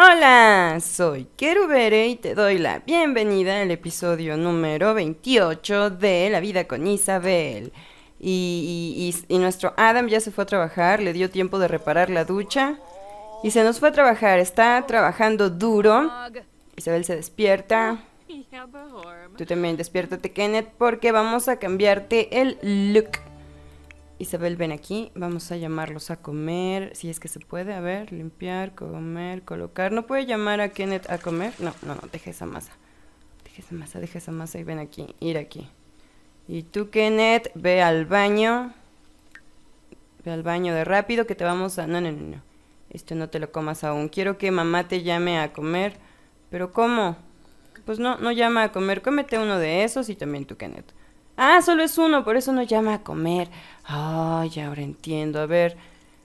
Hola, soy Kerubere y te doy la bienvenida al episodio número 28 de La vida con Isabel. Y, nuestro Adam ya se fue a trabajar, le dio tiempo de reparar la ducha y se nos fue a trabajar, está trabajando duro. Isabel se despierta. Tú también despiértate, Kenneth, porque vamos a cambiarte el look. Isabel, ven aquí, vamos a llamarlos a comer, si es que se puede, a ver, limpiar, comer, colocar. ¿No puede llamar a Kenneth a comer? No, no, no, deja esa masa. Deja esa masa, deja esa masa y ven aquí, ir aquí. Y tú, Kenneth, ve al baño. Ve al baño de rápido que te vamos a... No, no, no, no. Esto no te lo comas aún. Quiero que mamá te llame a comer. ¿Pero cómo? Pues no, no llama a comer. Cómete uno de esos y también tú, Kenneth. Ah, solo es uno, por eso no llama a comer. Ay, ahora entiendo. A ver,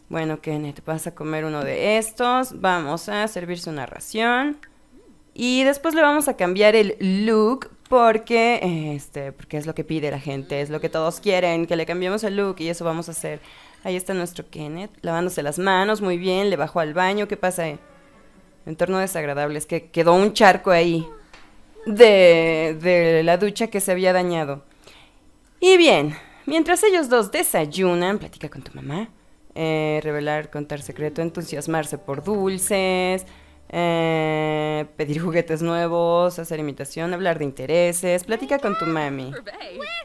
bueno, Kenneth, vas a comer uno de estos. Vamos a servirse una ración. Y después le vamos a cambiar el look porque, este, porque es lo que pide la gente, es lo que todos quieren, que le cambiemos el look y eso vamos a hacer. Ahí está nuestro Kenneth, lavándose las manos, muy bien, le bajó al baño, ¿qué pasa? en Entorno desagradable, es que quedó un charco ahí de, de la ducha que se había dañado. Y bien, mientras ellos dos desayunan, platica con tu mamá, eh, revelar, contar secreto, entusiasmarse por dulces, eh, pedir juguetes nuevos, hacer imitación, hablar de intereses, platica con tu mami.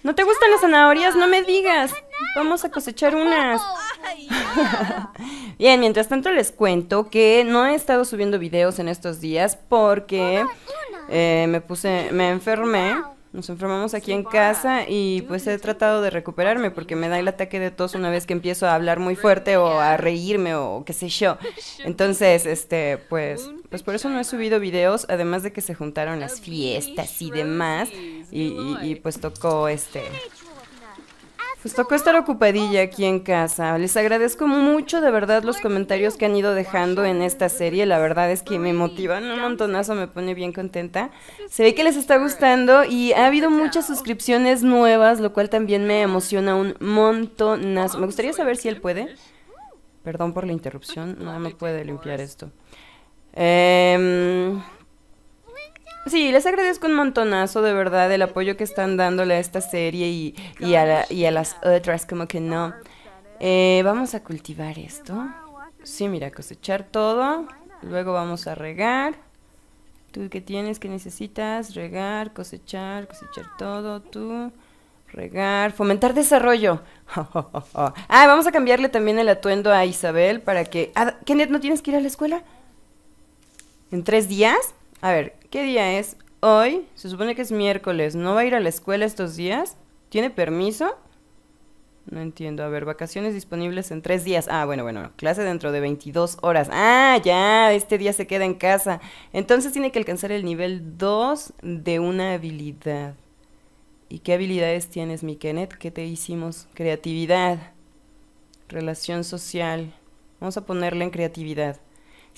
¿No te gustan las zanahorias? No me digas. Vamos a cosechar unas. Bien, mientras tanto les cuento que no he estado subiendo videos en estos días porque eh, me puse, me enfermé nos enfermamos aquí en casa y pues he tratado de recuperarme porque me da el ataque de tos una vez que empiezo a hablar muy fuerte o a reírme o qué sé yo. Entonces, este, pues, pues por eso no he subido videos, además de que se juntaron las fiestas y demás y, y pues tocó este pues tocó estar ocupadilla aquí en casa. Les agradezco mucho de verdad los comentarios que han ido dejando en esta serie. La verdad es que me motivan un montonazo, me pone bien contenta. Se ve que les está gustando y ha habido muchas suscripciones nuevas, lo cual también me emociona un montonazo. Me gustaría saber si él puede. Perdón por la interrupción, no me puede limpiar esto. Eh, Sí, les agradezco un montonazo, de verdad, el apoyo que están dándole a esta serie y, a, las otras, como que no. Eh, vamos a cultivar esto. Sí, mira, cosechar todo. Luego vamos a regar. Tú ¿qué tienes, que necesitas, regar, cosechar, cosechar todo, tú. Regar, fomentar desarrollo. ah, vamos a cambiarle también el atuendo a Isabel para que... Ah, ¿Kenneth, no tienes que ir a la escuela? ¿En tres días? A ver, ¿Qué día es? Hoy, se supone que es miércoles, ¿no va a ir a la escuela estos días? ¿Tiene permiso? No entiendo. A ver, vacaciones disponibles en tres días. Ah, bueno, bueno, clase dentro de 22 horas. Ah, ya, este día se queda en casa. Entonces tiene que alcanzar el nivel 2 de una habilidad. ¿Y qué habilidades tienes, mi Kenneth? ¿Qué te hicimos? Creatividad. Relación social. Vamos a ponerle en creatividad.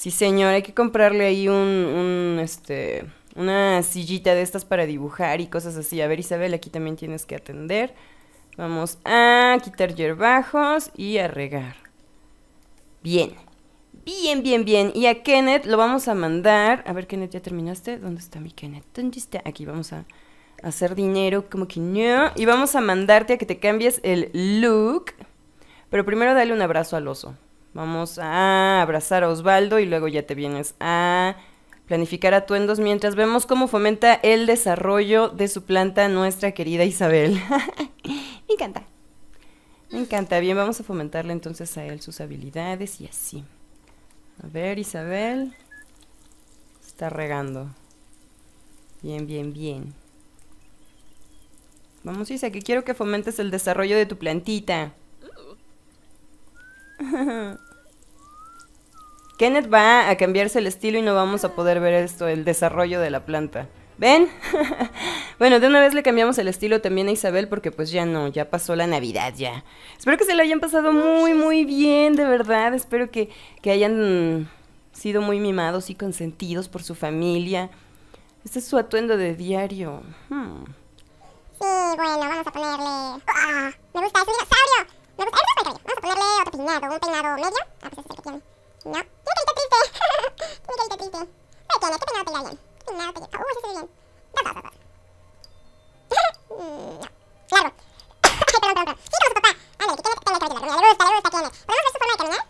Sí, señor, hay que comprarle ahí un, un este, una sillita de estas para dibujar y cosas así. A ver, Isabel, aquí también tienes que atender. Vamos a quitar hierbajos y a regar. Bien. Bien, bien, bien. Y a Kenneth lo vamos a mandar. A ver, Kenneth, ¿ya terminaste? ¿Dónde está mi Kenneth? ¿Dónde está? Aquí vamos a hacer dinero, como que no. Y vamos a mandarte a que te cambies el look. Pero primero dale un abrazo al oso. Vamos a abrazar a Osvaldo y luego ya te vienes a planificar atuendos mientras vemos cómo fomenta el desarrollo de su planta nuestra querida Isabel. Me encanta. Me encanta. Bien, vamos a fomentarle entonces a él sus habilidades y así. A ver, Isabel. Está regando. Bien, bien, bien. Vamos, Isa, que quiero que fomentes el desarrollo de tu plantita. Kenneth va a cambiarse el estilo y no vamos a poder ver esto, el desarrollo de la planta. ¿Ven? bueno, de una vez le cambiamos el estilo también a Isabel porque pues ya no, ya pasó la Navidad ya. Espero que se lo hayan pasado muy, muy bien, de verdad. Espero que, hayan sido muy mimados y consentidos por su familia. Este es su atuendo de diario. Hmm. Sí, bueno, vamos a ponerle... Ah, me gusta, es un dinosaurio. Me gusta, es un Vamos a ponerle otro peinado, un peinado medio. A ver si es el que No carita triste. qué carita triste. tiene qué pena, que peinado pegar bien. Peinado pegar. Uh, eso se ve bien. Dos, dos, dos, dos. no. Largo. Ay, perdón, perdón, perdón. Sí, como su papá. Ándale, que tiene el cabello largo. Le gusta, le gusta, que ¿Podemos ver su forma de caminar?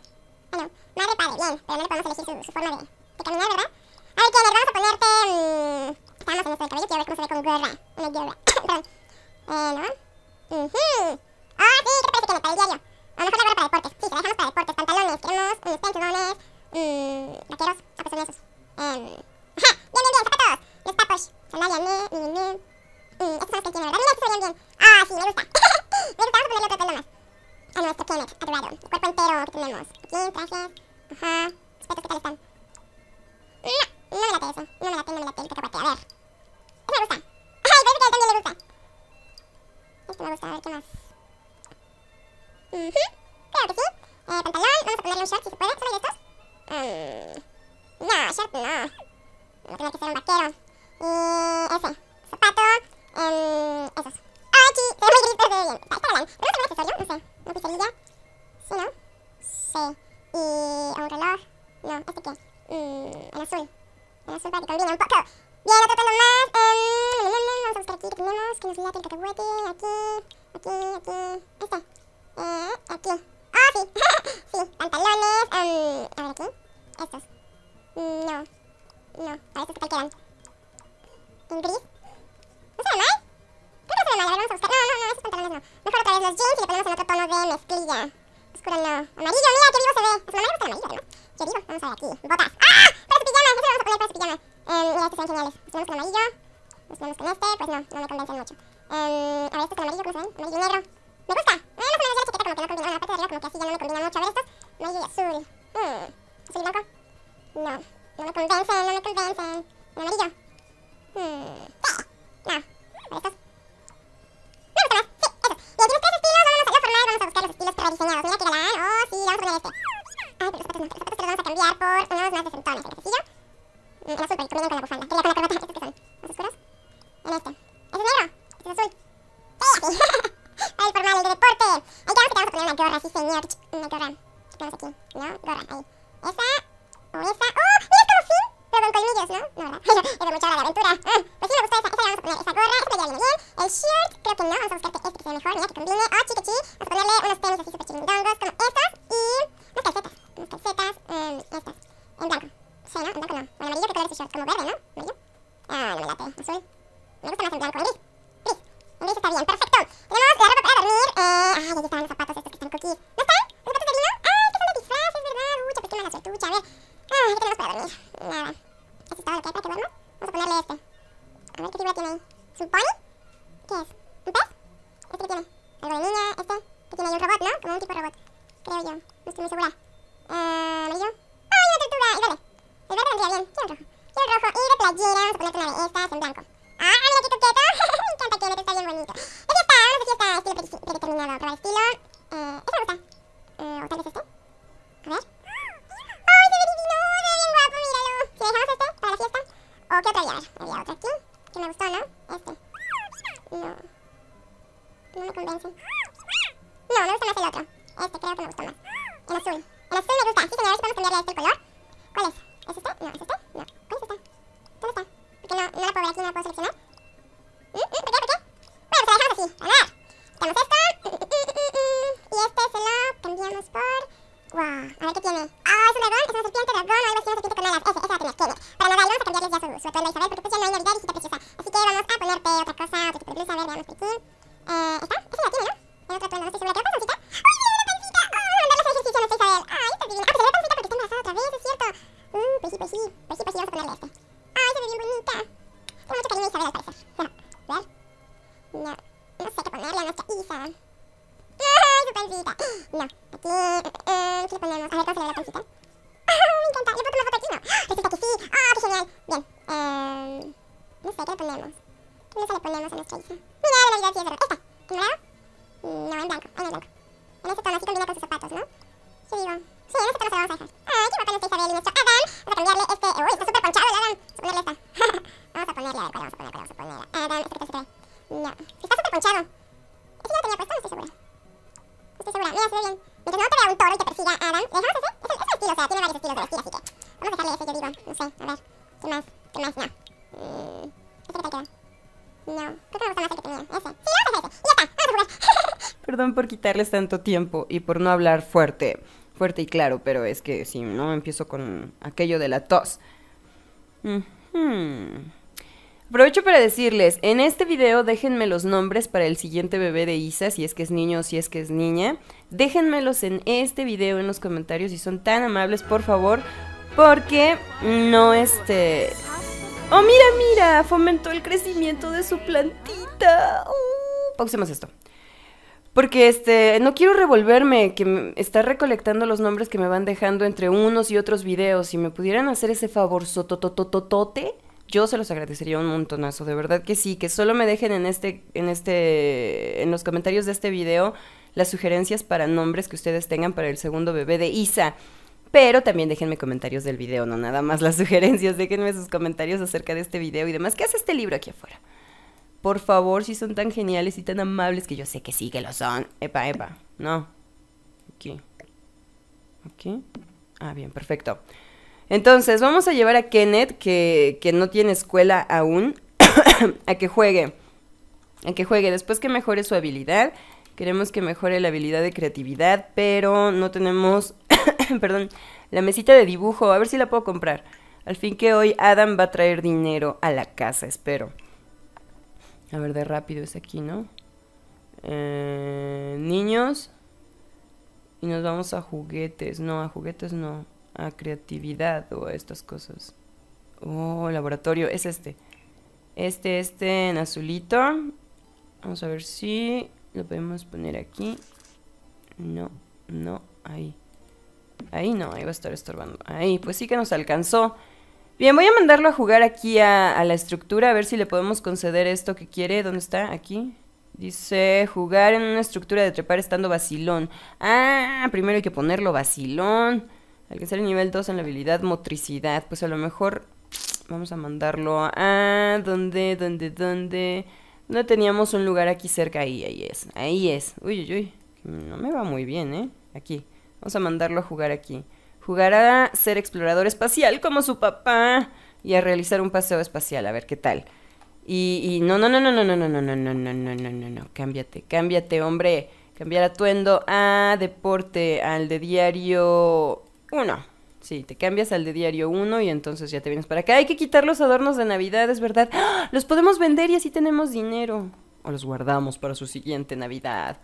Bueno, madre, padre, bien. Pero no le podemos elegir su, su forma de, de caminar, ¿verdad? A ver, Kenner, vamos a ponerte... Mmm, estamos en esto del cabello. Quiero ver cómo se ve con gorra. Una gorra. perdón. Eh, ¿no? Oh, sí, ¿qué te parece, el diario. A lo mejor la para deportes. Sí, se la dejamos para です。quedan. En gris. No se ve mal. Creo que no se ve mal. A ver, vamos a buscar. No, no, no, esos pantalones no. Mejor otra vez los jeans y le ponemos en otro tono de mezclilla. Oscuro no. Amarillo, mira, qué vivo se ve. Es amarillo, está amarillo, ¿no? Qué vivo. Vamos a ver aquí. Botas. ¡Ah! Para su pijama. Eso lo vamos a poner para su pijama. Eh, mira, estos son geniales. Los tenemos con amarillo. Los tenemos con este. Pues no, no me convencen mucho. Eh, a ver, estos con amarillo, ¿cómo se ven? Amarillo y negro. Me gusta. Eh, más o menos ya la chaqueta como que no combina. Bueno, la parte de arriba como que así ya no me combina mucho. A ver estos. Amarillo y azul. Mmm. Azul y blanco. No. No me convencen, no me convencen. El amarillo. Hmm. Sí. No. Estos. No, gusta más. Sí, esos. Y tienes tres estilos. Vamos a los formales. Vamos a buscar los estilos prediseñados. Mira, que galán Oh, sí, vamos a poner este. Ay, pero los zapatos Los zapatos los vamos a cambiar por unos más de centones. El sencillo. Mm, en azul, porque con la bufanda. Con la corbata. Estos que son más oscuros. En este. Este es negro. Este es azul. Sí, así. el formal, el de deporte. Ahí quedamos que vamos a poner una gorra, sí, señor. Una gorra. ¿Qué tenemos aquí? No, gorra. Ahí. Esa. O esa. ¡Oh! ¡Mira! con colmillos, ¿no? No, ¿verdad? es de mucho la aventura. Ah, pues sí me gustó esa, esa la vamos a poner. Esa gorra, esa playera viene bien. El shirt, creo que no, vamos a buscar que este que sea mejor. Mira, que combine. de este color ponerle, a ver, ¿cuál vamos a poner? ¿Cuál vamos a poner? Ah, no, No. Está súper ponchado. Es que ya lo tenía puesto, no estoy segura. No estoy segura. Mira, se ve bien. Mientras no te vea un toro y te persiga Adam, ¿le dejamos así? Es, es el estilo, o sea, tiene varios estilos de vestir, así que... Vamos a dejarle ese, yo digo. No sé, a ver. ¿Qué más? ¿Qué más? No. Mmm... ¿Este que te queda? No. Creo que me gusta más el que tenía. Ese. Sí, vamos a hacer ese. Y ya está. Vamos a jugar. Perdón por quitarles tanto tiempo y por no hablar fuerte. Fuerte y claro, pero es que si no empiezo con aquello de la tos. Mm hmm. Aprovecho para decirles, en este video déjenme los nombres para el siguiente bebé de Isa, si es que es niño o si es que es niña. Déjenmelos en este video en los comentarios si son tan amables, por favor, porque no este... ¡Oh, mira, mira! Fomentó el crecimiento de su plantita. Uh, esto. Porque este, no quiero revolverme, que está recolectando los nombres que me van dejando entre unos y otros videos. Si me pudieran hacer ese favor, sototototote yo se los agradecería un montonazo, de verdad que sí, que solo me dejen en este, en este, en los comentarios de este video las sugerencias para nombres que ustedes tengan para el segundo bebé de Isa. Pero también déjenme comentarios del video, no nada más las sugerencias, déjenme sus comentarios acerca de este video y demás. ¿Qué hace este libro aquí afuera? Por favor, si son tan geniales y tan amables, que yo sé que sí que lo son. Epa, epa, no. Aquí. Aquí. Ah, bien, perfecto. Entonces, vamos a llevar a Kenneth, que, no tiene escuela aún, a que juegue. A que juegue. Después que mejore su habilidad. Queremos que mejore la habilidad de creatividad, pero no tenemos, perdón, la mesita de dibujo. A ver si la puedo comprar. Al fin que hoy Adam va a traer dinero a la casa, espero. A ver, de rápido es aquí, ¿no? Eh, niños. Y nos vamos a juguetes. No, a juguetes no a creatividad o a estas cosas. Oh, laboratorio, es este. Este, este en azulito. Vamos a ver si lo podemos poner aquí. No, no, ahí. Ahí no, ahí va a estar estorbando. Ahí, pues sí que nos alcanzó. Bien, voy a mandarlo a jugar aquí a, la estructura, a ver si le podemos conceder esto que quiere. ¿Dónde está? Aquí. Dice, jugar en una estructura de trepar estando vacilón. Ah, primero hay que ponerlo vacilón. Alcanzar el nivel 2 en la habilidad motricidad. Pues a lo mejor vamos a mandarlo a... ¿Dónde? ¿Dónde? ¿Dónde? No teníamos un lugar aquí cerca. Ahí, ahí es. Ahí es. Uy, uy, uy. No me va muy bien, ¿eh? Aquí. Vamos a mandarlo a jugar aquí. Jugar a ser explorador espacial como su papá y a realizar un paseo espacial, a ver qué tal. Y, y no, no, no, no, no, no, no, no, no, no, no, no, no, no, no, cámbiate, cámbiate, hombre. Cambiar atuendo a deporte, al de diario uno. Sí, te cambias al de diario uno y entonces ya te vienes para acá. Hay que quitar los adornos de Navidad, es verdad. ¡Ah! Los podemos vender y así tenemos dinero. O los guardamos para su siguiente Navidad.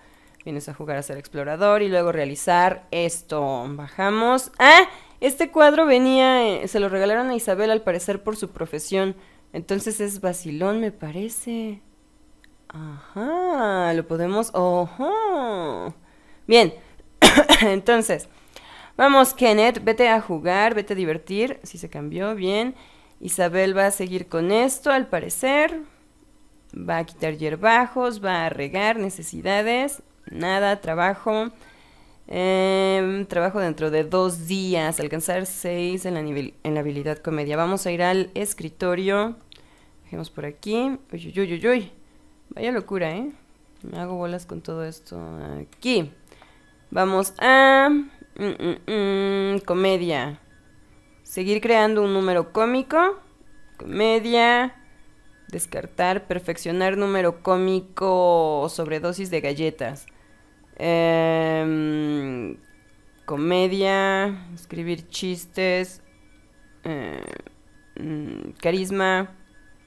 Vienes a jugar a ser explorador y luego realizar esto. Bajamos. ¡Ah! Este cuadro venía, eh, se lo regalaron a Isabel al parecer por su profesión. Entonces es vacilón, me parece. Ajá, lo podemos... ¡Ojo! Bien, entonces... Vamos, Kenneth, vete a jugar, vete a divertir. Sí se cambió, bien. Isabel va a seguir con esto, al parecer. Va a quitar hierbajos, va a regar necesidades. Nada, trabajo. Em, trabajo dentro de dos días, alcanzar seis en la, nivel, en la habilidad comedia. Vamos a ir al escritorio. Dejemos por aquí. Uy, uy, uy, uy. Vaya locura, ¿eh? Me hago bolas con todo esto aquí. Vamos a Mm, mm, mm, comedia. Seguir creando un número cómico. Comedia. Descartar. Perfeccionar número cómico. Sobredosis de galletas. Em, comedia. Escribir chistes. Em, carisma.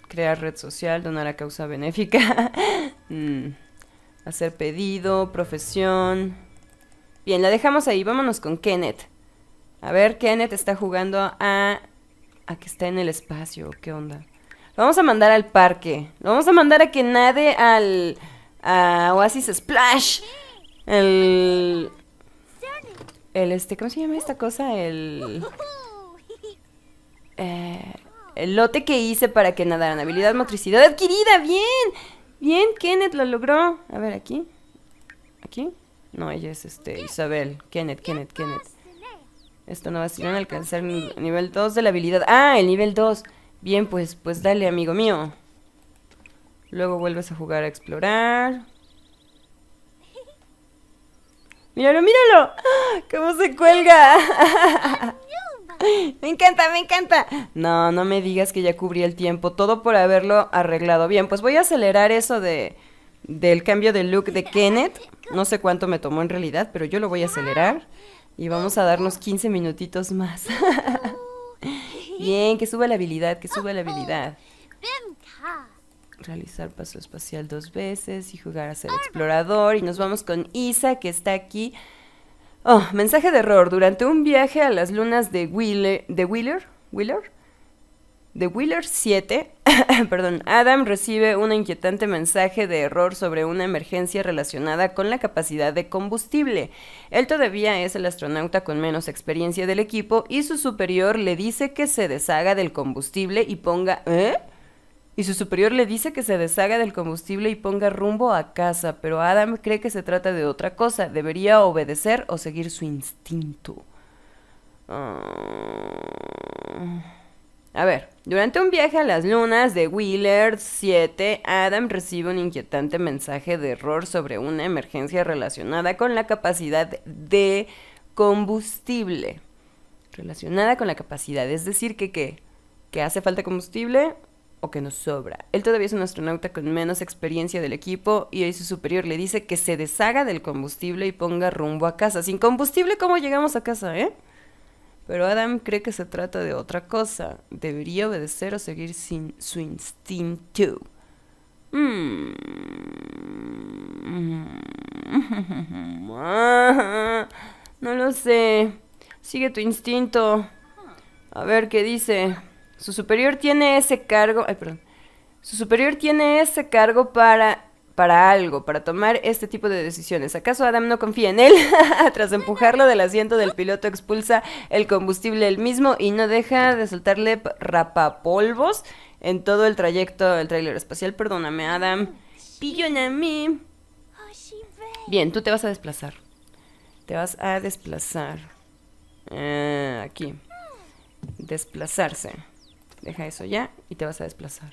Crear red social. Donar a causa benéfica. hacer pedido. Profesión Bien, la dejamos ahí. Vámonos con Kenneth. A ver, Kenneth está jugando a... A que está en el espacio. ¿Qué onda? Lo vamos a mandar al parque. Lo vamos a mandar a que nade al... A Oasis Splash. El... El este... ¿Cómo se llama esta cosa? El... Eh, el lote que hice para que nadaran. Habilidad motricidad adquirida. Bien. Bien, Kenneth lo logró. A ver, aquí. Aquí. No, ella es este Isabel. Kenneth, Kenneth, Kenneth. Esto no va a ser alcanzar el nivel 2 de la habilidad. ¡Ah! El nivel 2. Bien, pues, pues dale, amigo mío. Luego vuelves a jugar a explorar. ¡Míralo, míralo! ¡Ah! ¡Cómo se cuelga! Me encanta, me encanta. No, no me digas que ya cubrí el tiempo. Todo por haberlo arreglado. Bien, pues voy a acelerar eso de del cambio de look de Kenneth. No sé cuánto me tomó en realidad, pero yo lo voy a acelerar y vamos a darnos 15 minutitos más. Bien, que suba la habilidad, que suba la habilidad. Realizar paso espacial dos veces y jugar a ser explorador. Y nos vamos con Isa, que está aquí. Oh, mensaje de error. Durante un viaje a las lunas de Wheeler, de Wheeler, Wheeler, The Wheeler 7, perdón, Adam recibe un inquietante mensaje de error sobre una emergencia relacionada con la capacidad de combustible. Él todavía es el astronauta con menos experiencia del equipo y su superior le dice que se deshaga del combustible y ponga... ¿Eh? Y su superior le dice que se deshaga del combustible y ponga rumbo a casa, pero Adam cree que se trata de otra cosa. Debería obedecer o seguir su instinto. Ah. A ver, durante un viaje a las lunas de Wheeler 7, Adam recibe un inquietante mensaje de error sobre una emergencia relacionada con la capacidad de combustible. Relacionada con la capacidad, es decir, que qué? Que hace falta combustible o que nos sobra. Él todavía es un astronauta con menos experiencia del equipo y hoy su superior le dice que se deshaga del combustible y ponga rumbo a casa. Sin combustible, ¿cómo llegamos a casa, eh? Pero Adam cree que se trata de otra cosa. Debería obedecer o seguir sin su instinto. Mm. No lo sé. Sigue tu instinto. A ver qué dice. Su superior tiene ese cargo. Ay, perdón. Su superior tiene ese cargo para para algo, para tomar este tipo de decisiones. ¿Acaso Adam no confía en él? Tras empujarlo del asiento del piloto expulsa el combustible él mismo y no deja de soltarle rapapolvos en todo el trayecto del tráiler espacial. Perdóname, Adam. mí! Bien, tú te vas a desplazar. Te vas a desplazar. Ah, aquí. Desplazarse. Deja eso ya y te vas a desplazar.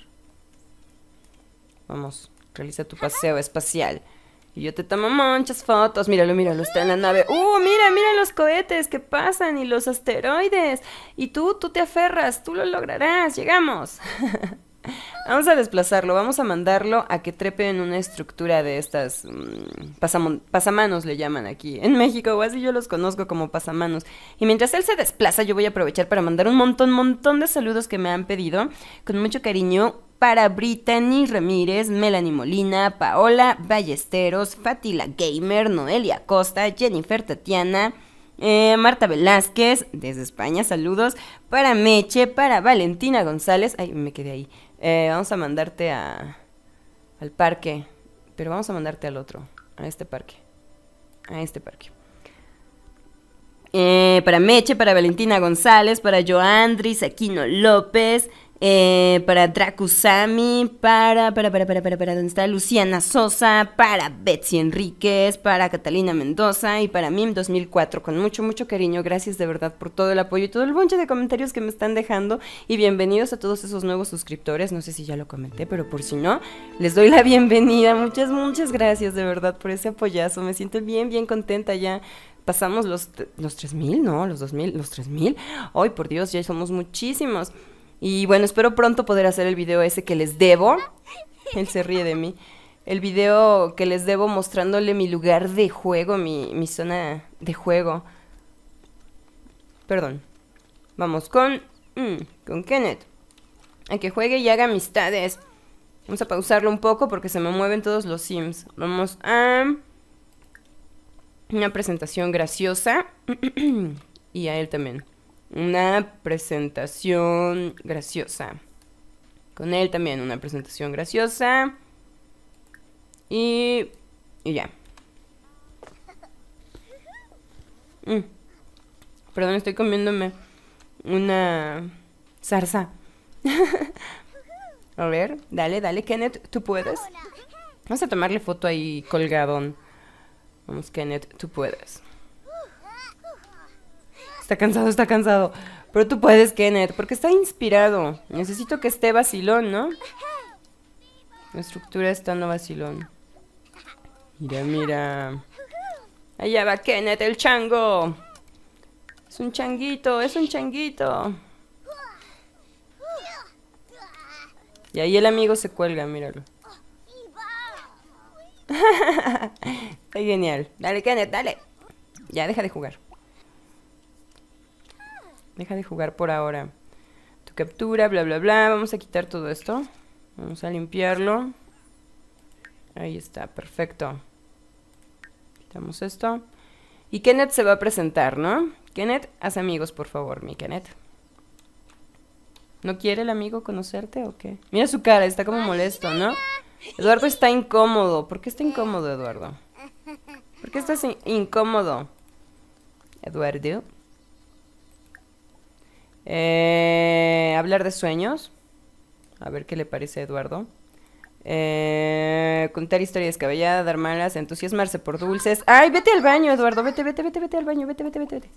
Vamos. Realiza tu paseo espacial. Y yo te tomo muchas fotos. Míralo, míralo, está en la nave. ¡Uh, mira, mira los cohetes que pasan y los asteroides! Y tú, tú te aferras, tú lo lograrás, llegamos. vamos a desplazarlo, vamos a mandarlo a que trepe en una estructura de estas. Mm, pasamanos le llaman aquí. En México, o así yo los conozco como pasamanos. Y mientras él se desplaza, yo voy a aprovechar para mandar un montón, montón de saludos que me han pedido. Con mucho cariño, para Brittany Ramírez, Melanie Molina, Paola Ballesteros, Fatila Gamer, Noelia Costa, Jennifer Tatiana, eh, Marta Velázquez, desde España, saludos, para Meche, para Valentina González, ay, me quedé ahí, eh, vamos a mandarte a, al parque, pero vamos a mandarte al otro, a este parque, a este parque. Eh, para Meche, para Valentina González, para Joandris Aquino López, eh, para Dracusami, para, para, para, para, para, para, ¿dónde está? Luciana Sosa, para Betsy Enríquez, para Catalina Mendoza y para mí 2004. Con mucho, mucho cariño, gracias de verdad por todo el apoyo y todo el bonche de comentarios que me están dejando. Y bienvenidos a todos esos nuevos suscriptores. No sé si ya lo comenté, pero por si no, les doy la bienvenida. Muchas, muchas gracias de verdad por ese apoyazo. Me siento bien, bien contenta ya pasamos los, los 3.000, ¿no? Los 2.000, los 3.000. hoy por Dios, ya somos muchísimos. Y bueno, espero pronto poder hacer el video ese que les debo. Él se ríe de mí. El video que les debo mostrándole mi lugar de juego, mi, zona de juego. Perdón. Vamos con... Mm, con Kenneth. A que juegue y haga amistades. Vamos a pausarlo un poco porque se me mueven todos los sims. Vamos a... Una presentación graciosa. y a él también una presentación graciosa. Con él también una presentación graciosa. Y, y ya. Mm. Perdón, estoy comiéndome una zarza. a ver, dale, dale, Kenneth, tú puedes. Vamos a tomarle foto ahí colgadón. Vamos, Kenneth, tú puedes está cansado, está cansado. Pero tú puedes, Kenneth, porque está inspirado. Necesito que esté vacilón, ¿no? La estructura está no vacilón. Mira, mira. Allá va Kenneth, el chango. Es un changuito, es un changuito. Y ahí el amigo se cuelga, míralo. está genial. Dale, Kenneth, dale. Ya, deja de jugar. Deja de jugar por ahora. Tu captura, bla, bla, bla. Vamos a quitar todo esto. Vamos a limpiarlo. Ahí está, perfecto. Quitamos esto. Y Kenneth se va a presentar, ¿no? Kenneth, haz amigos, por favor, mi Kenneth. ¿No quiere el amigo conocerte o qué? Mira su cara, está como molesto, ¿no? Eduardo está incómodo. ¿Por qué está incómodo, Eduardo? ¿Por qué estás incómodo? Eduardo. Eh, hablar de sueños. A ver qué le parece a Eduardo. Eh, contar historias cabelladas, dar malas, entusiasmarse por dulces. ¡Ay, vete al baño, Eduardo! Vete, vete, vete, vete al baño, vete, vete, vete, vete.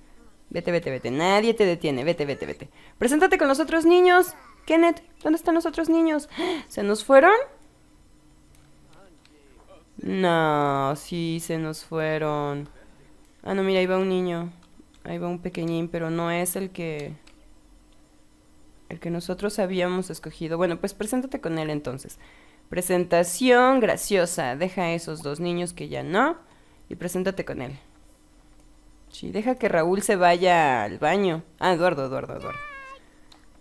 Vete, vete, vete. Nadie te detiene. Vete, vete, vete. Preséntate con los otros niños. Kenneth, ¿dónde están los otros niños? ¿Se nos fueron? No, sí, se nos fueron. Ah, no, mira, ahí va un niño. Ahí va un pequeñín, pero no es el que el que nosotros habíamos escogido. Bueno, pues preséntate con él entonces. Presentación graciosa. Deja a esos dos niños que ya no. Y preséntate con él. Sí, deja que Raúl se vaya al baño. Ah, Eduardo, Eduardo, Eduardo.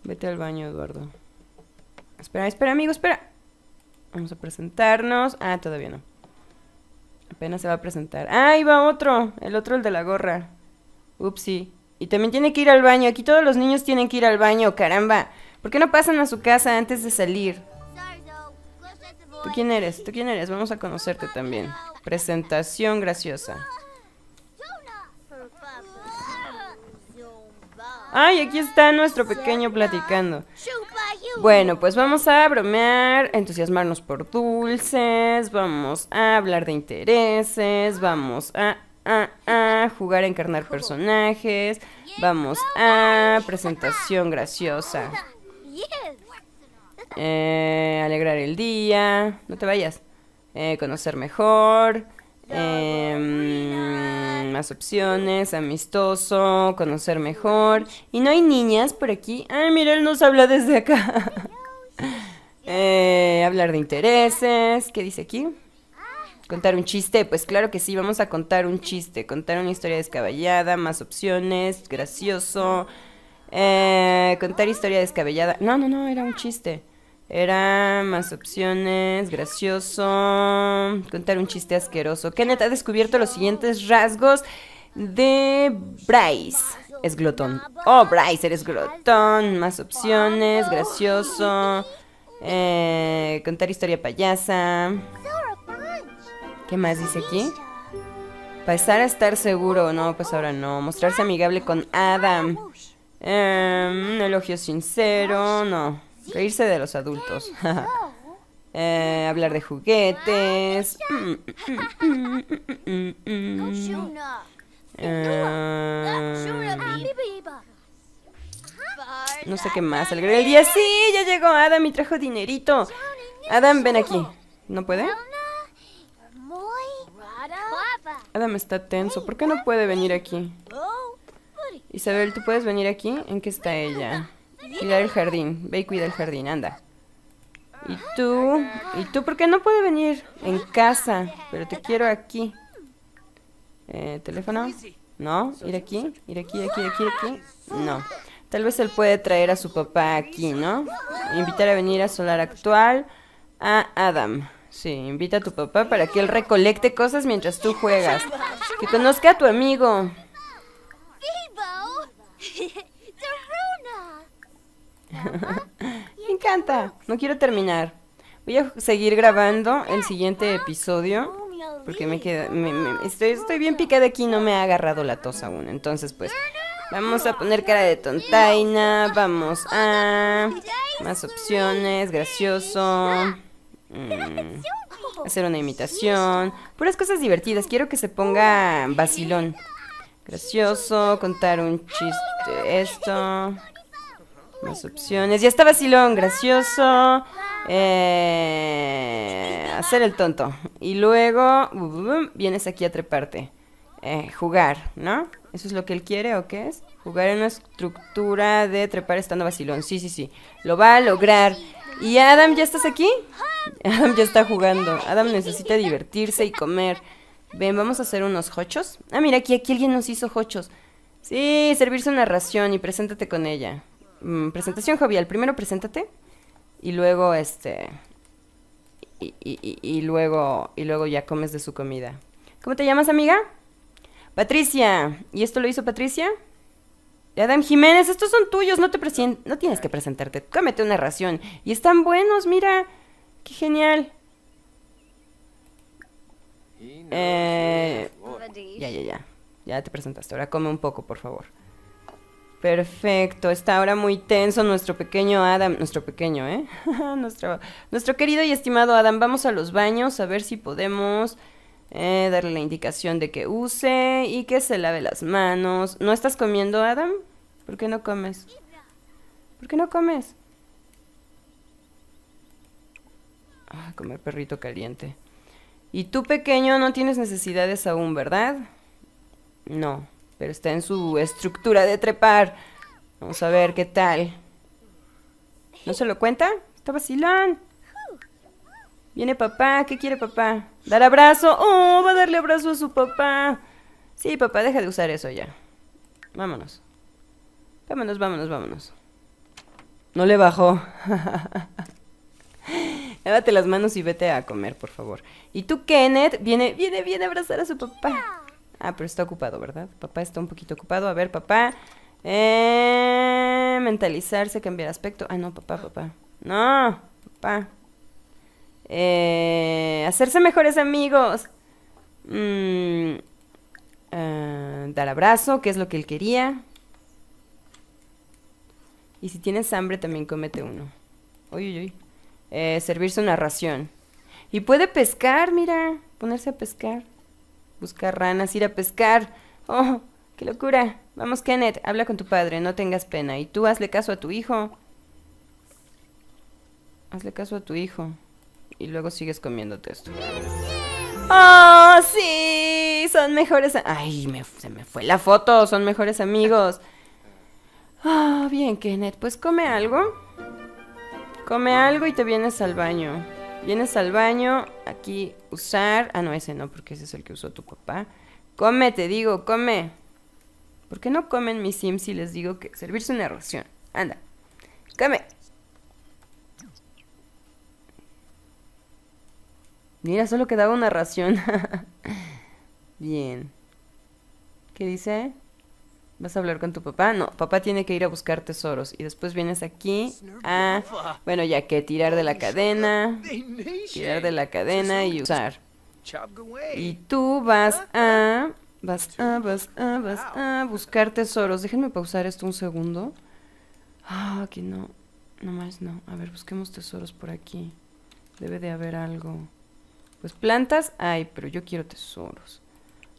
Vete al baño, Eduardo. Espera, espera, amigo, espera. Vamos a presentarnos. Ah, todavía no. Apenas se va a presentar. ¡Ah, ahí va otro! El otro, el de la gorra. Upsi. Y también tiene que ir al baño. Aquí todos los niños tienen que ir al baño, caramba. ¿Por qué no pasan a su casa antes de salir? ¿Tú quién eres? ¿Tú quién eres? Vamos a conocerte también. Presentación graciosa. Ay, aquí está nuestro pequeño platicando. Bueno, pues vamos a bromear, entusiasmarnos por dulces, vamos a hablar de intereses, vamos a a, jugar a encarnar personajes. Vamos a presentación graciosa. Eh, alegrar el día. No te vayas. Eh, conocer mejor. Em, más opciones, amistoso, conocer mejor. Y no hay niñas por aquí. Ay, mira, él nos habla desde acá. Eh, hablar de intereses. ¿Qué dice aquí? ¿Contar un chiste? Pues claro que sí, vamos a contar un chiste, contar una historia descabellada, más opciones, gracioso. Eh, contar historia descabellada. No, no, no, era un chiste. Era más opciones, gracioso, contar un chiste asqueroso. Kenneth ha descubierto los siguientes rasgos de Bryce. Es glotón. Oh, Bryce, eres glotón. Más opciones, gracioso. Eh, contar historia payasa. ¿Qué más dice aquí? Pasar a estar seguro. No, pues ahora no. Mostrarse amigable con Adam. un elogio sincero. No. Reírse de los adultos. hablar de juguetes. no sé qué más. el día. Sí, ya llegó Adam y trajo dinerito. Adam, ven aquí. ¿No puede? Adam está tenso. ¿Por qué no puede venir aquí? Isabel, ¿tú puedes venir aquí? ¿En qué está ella? Cuida el jardín. Ve y cuida el jardín, anda. ¿Y tú? ¿Y tú por qué no puede venir? En casa. Pero te quiero aquí. Eh, ¿Teléfono? ¿No? ¿Ir aquí? ¿Ir aquí, aquí, aquí, aquí? No. Tal vez él puede traer a su papá aquí, ¿no? Invitar a venir a Solar Actual a Adam. Sí, invita a tu papá para que él recolecte cosas mientras tú juegas. Que conozca a tu amigo. Me encanta. No quiero terminar. Voy a seguir grabando el siguiente episodio. Porque me queda. estoy, estoy bien picada aquí, no me ha agarrado la tos aún. Entonces, pues. Vamos a poner cara de tontaina. Vamos a. Más opciones. Gracioso. Mm. hacer una imitación. Puras cosas divertidas. Quiero que se ponga vacilón. Gracioso, contar un chiste. Esto. Más opciones. Ya está vacilón, gracioso. Eh, hacer el tonto. Y luego vienes aquí a treparte. Eh, jugar, ¿no? ¿Eso es lo que él quiere o qué es? Jugar en una estructura de trepar estando vacilón. Sí, sí, sí. Lo va a lograr. ¿Y Adam, ya estás aquí? Adam ya está jugando. Adam necesita divertirse y comer. Ven, vamos a hacer unos hochos. Ah, mira, aquí, aquí alguien nos hizo hochos. Sí, servirse una ración y preséntate con ella. Mm, presentación jovial. Primero preséntate y luego este... Y, luego, y luego ya comes de su comida. ¿Cómo te llamas, amiga? Patricia. ¿Y esto lo hizo Patricia? Adam Jiménez, estos son tuyos, no te no tienes que presentarte. Cómete una ración. Y están buenos, mira. ¡Qué genial! Eh, ya, ya, ya. Ya te presentaste. Ahora come un poco, por favor. Perfecto. Está ahora muy tenso nuestro pequeño Adam. Nuestro pequeño, ¿eh? nuestro, nuestro querido y estimado Adam. Vamos a los baños a ver si podemos eh, darle la indicación de que use y que se lave las manos. ¿No estás comiendo, Adam? ¿Por qué no comes? ¿Por qué no comes? Ah, comer perrito caliente. Y tú pequeño no tienes necesidades aún, ¿verdad? No, pero está en su estructura de trepar. Vamos a ver qué tal. ¿No se lo cuenta? Está vacilón. Viene papá, ¿qué quiere papá? Dar abrazo. Oh, va a darle abrazo a su papá. Sí, papá, deja de usar eso ya. Vámonos. Vámonos, vámonos, vámonos. No le bajó. Lávate las manos y vete a comer, por favor. Y tú, Kenneth, viene, viene, viene a abrazar a su papá. Ah, pero está ocupado, ¿verdad? Papá está un poquito ocupado. A ver, papá. Eh, mentalizarse, cambiar aspecto. Ah, no, papá, papá. No, papá. Eh, hacerse mejores amigos. Mm, eh, dar abrazo, que es lo que él quería. Y si tienes hambre, también comete uno. Uy, uy, uy. Eh, Servirse una ración Y puede pescar, mira, ponerse a pescar, buscar ranas, ir a pescar. ¡Oh, qué locura! Vamos, Kenneth, habla con tu padre, no tengas pena. Y tú hazle caso a tu hijo. Hazle caso a tu hijo. Y luego sigues comiéndote esto. ¡Oh, sí! Son mejores... ¡Ay, se me fue la foto! Son mejores amigos. Ah, bien, Kenneth, pues come algo. Come algo y te vienes al baño. Vienes al baño, aquí usar. Ah, no, ese no, porque ese es el que usó tu papá. Come, te digo, come. ¿Por qué no comen mis sims si les digo que servirse una ración? Anda, come. Mira, solo quedaba una ración. Bien. ¿Qué dice? Vas a hablar con tu papá. No, papá tiene que ir a buscar tesoros. Y después vienes aquí a... Bueno, ya que tirar de la cadena. Tirar de la cadena y usar. Y tú vas a... Vas a, vas a, vas a buscar tesoros. Déjenme pausar esto un segundo. Ah, aquí no. Nomás no. A ver, busquemos tesoros por aquí. Debe de haber algo. Pues plantas hay, pero yo quiero tesoros.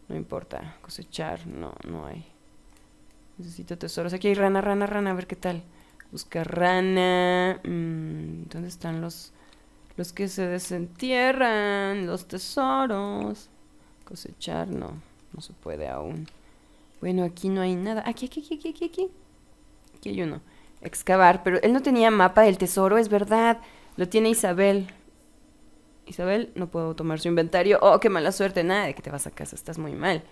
No importa. Cosechar, no, no hay. Necesito tesoros. Aquí hay rana, rana, rana. A ver qué tal. Busca rana. Mm, ¿Dónde están los, los que se desentierran? Los tesoros. Cosechar, no. No se puede aún. Bueno, aquí no hay nada. Aquí, aquí, aquí, aquí, aquí. Aquí hay uno. Excavar. Pero él no tenía mapa del tesoro, es verdad. Lo tiene Isabel. Isabel, no puedo tomar su inventario. Oh, qué mala suerte. Nada de que te vas a casa. Estás muy mal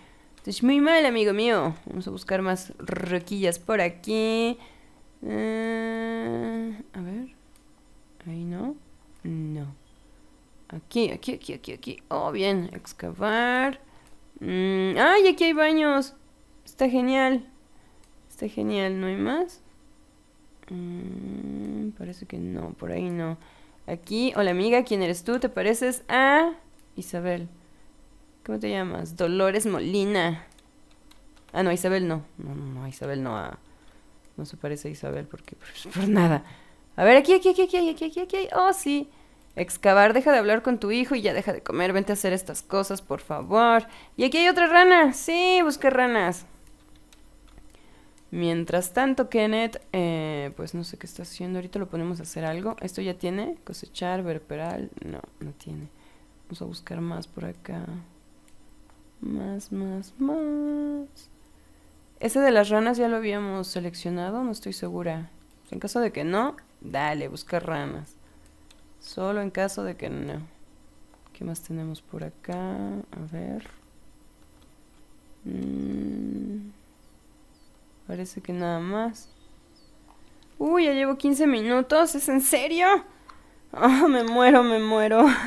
muy mal, amigo mío. Vamos a buscar más roquillas por aquí. Eh, a ver. Ahí no. No. Aquí, aquí, aquí, aquí, aquí. Oh, bien. Excavar. Mm, ¡Ay, aquí hay baños! Está genial. Está genial. ¿No hay más? Mm, parece que no. Por ahí no. Aquí. Hola, amiga. ¿Quién eres tú? ¿Te pareces a Isabel? ¿Cómo te llamas? Dolores Molina. Ah, no, Isabel no. No, no, Isabel no. Ah. no se parece a Isabel porque por, pues, por nada. A ver, aquí, aquí, aquí, aquí, aquí, aquí, aquí. Oh, sí. Excavar, deja de hablar con tu hijo y ya deja de comer. Vente a hacer estas cosas, por favor. Y aquí hay otra rana. Sí, busca ranas. Mientras tanto, Kenneth, eh, pues no sé qué está haciendo. Ahorita lo ponemos a hacer algo. Esto ya tiene. Cosechar, verperal. No, no tiene. Vamos a buscar más por acá. Más, más, más. Ese de las ranas ya lo habíamos seleccionado, no estoy segura. En caso de que no, dale, busca ranas. Solo en caso de que no. ¿Qué más tenemos por acá? A ver. Mm, parece que nada más. Uy, ya llevo 15 minutos, ¿es en serio? Oh, me muero, me muero.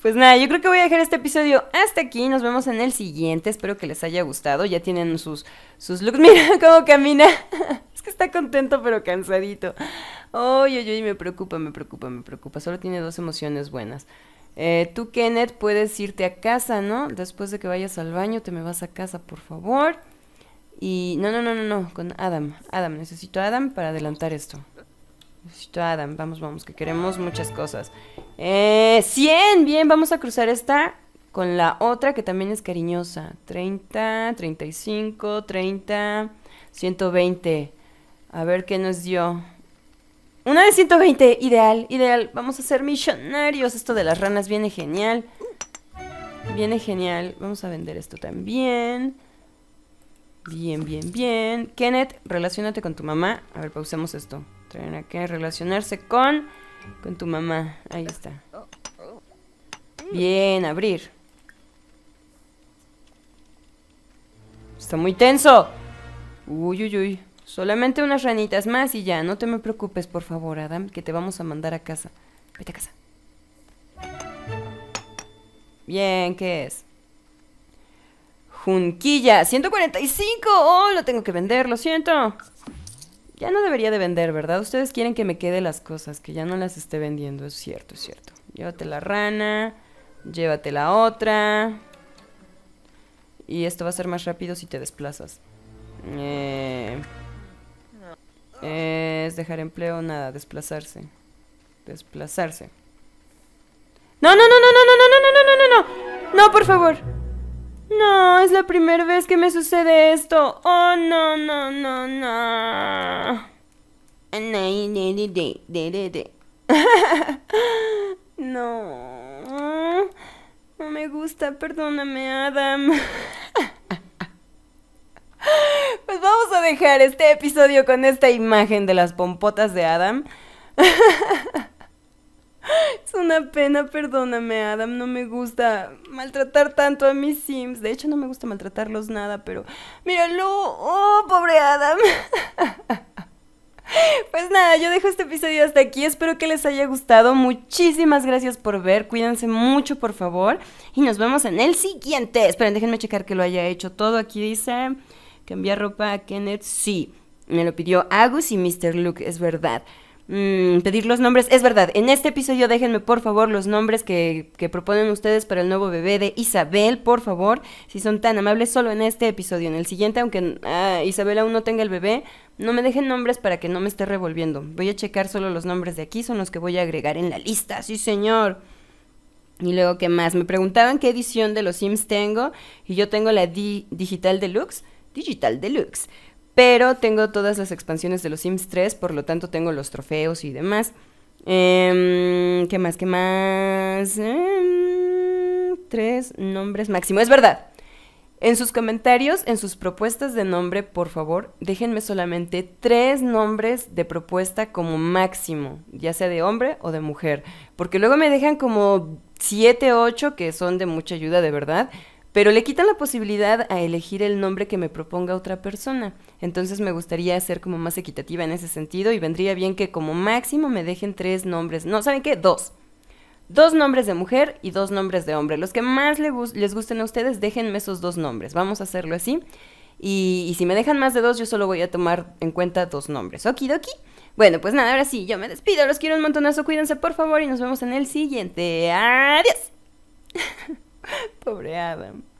Pues nada, yo creo que voy a dejar este episodio hasta aquí. Nos vemos en el siguiente. Espero que les haya gustado. Ya tienen sus, sus looks. Mira cómo camina. Es que está contento pero cansadito. Oye, oh, oye, me preocupa, me preocupa, me preocupa. Solo tiene dos emociones buenas. Eh, tú, Kenneth, puedes irte a casa, ¿no? Después de que vayas al baño, te me vas a casa, por favor. Y no, no, no, no, no, con Adam. Adam, necesito a Adam para adelantar esto. Necesito Adam. Vamos, vamos, que queremos muchas cosas. Eh, 100. Bien, vamos a cruzar esta con la otra que también es cariñosa. 30, 35, 30, 120. A ver qué nos dio. Una de 120. Ideal, ideal. Vamos a ser millonarios. Esto de las ranas viene genial. Viene genial. Vamos a vender esto también. Bien, bien, bien. Kenneth, relacionate con tu mamá. A ver, pausemos esto a que relacionarse con... Con tu mamá. Ahí está. Bien, abrir. Está muy tenso. Uy, uy, uy. Solamente unas ranitas más y ya. No te me preocupes, por favor, Adam, que te vamos a mandar a casa. Vete a casa. Bien, ¿qué es? Junquilla, 145. Oh, lo tengo que vender, lo siento. Ya no debería de vender, ¿verdad? Ustedes quieren que me quede las cosas, que ya no las esté vendiendo, es cierto, es cierto. Llévate la rana, llévate la otra. Y esto va a ser más rápido si te desplazas. Eh, es dejar empleo, nada, desplazarse. Desplazarse. No, no, no, no, no, no, no, no, no, no, no, no. No, por favor. No, es la primera vez que me sucede esto. Oh, no, no, no, no. No. No me gusta, perdóname, Adam. Pues vamos a dejar este episodio con esta imagen de las pompotas de Adam. Es una pena, perdóname, Adam. No me gusta maltratar tanto a mis Sims. De hecho, no me gusta maltratarlos nada, pero. ¡Míralo! ¡Oh, pobre Adam! Pues nada, yo dejo este episodio hasta aquí. Espero que les haya gustado. Muchísimas gracias por ver. Cuídense mucho, por favor. Y nos vemos en el siguiente. Esperen, déjenme checar que lo haya hecho todo. Aquí dice: cambiar ropa a Kenneth. Sí, me lo pidió Agus y Mr. Luke, es verdad. Mm, pedir los nombres. Es verdad, en este episodio déjenme por favor los nombres que, proponen ustedes para el nuevo bebé de Isabel, por favor, si son tan amables, solo en este episodio. En el siguiente, aunque ah, Isabel aún no tenga el bebé, no me dejen nombres para que no me esté revolviendo. Voy a checar solo los nombres de aquí, son los que voy a agregar en la lista, sí señor. Y luego, ¿qué más? Me preguntaban qué edición de los Sims tengo y yo tengo la Digital Deluxe. Digital Deluxe. Pero tengo todas las expansiones de los Sims 3, por lo tanto tengo los trofeos y demás. Em, ¿Qué más? ¿Qué más? Em, tres nombres máximo. Es verdad. En sus comentarios, en sus propuestas de nombre, por favor, déjenme solamente tres nombres de propuesta como máximo, ya sea de hombre o de mujer, porque luego me dejan como siete, ocho que son de mucha ayuda, de verdad pero le quitan la posibilidad a elegir el nombre que me proponga otra persona. Entonces me gustaría ser como más equitativa en ese sentido y vendría bien que como máximo me dejen tres nombres. No, ¿saben qué? Dos. Dos nombres de mujer y dos nombres de hombre. Los que más les, gusten a ustedes, déjenme esos dos nombres. Vamos a hacerlo así. Y, si me dejan más de dos, yo solo voy a tomar en cuenta dos nombres. Okidoki. Bueno, pues nada, ahora sí, yo me despido. Los quiero un montonazo. Cuídense, por favor, y nos vemos en el siguiente. Adiós. Pobre Adam.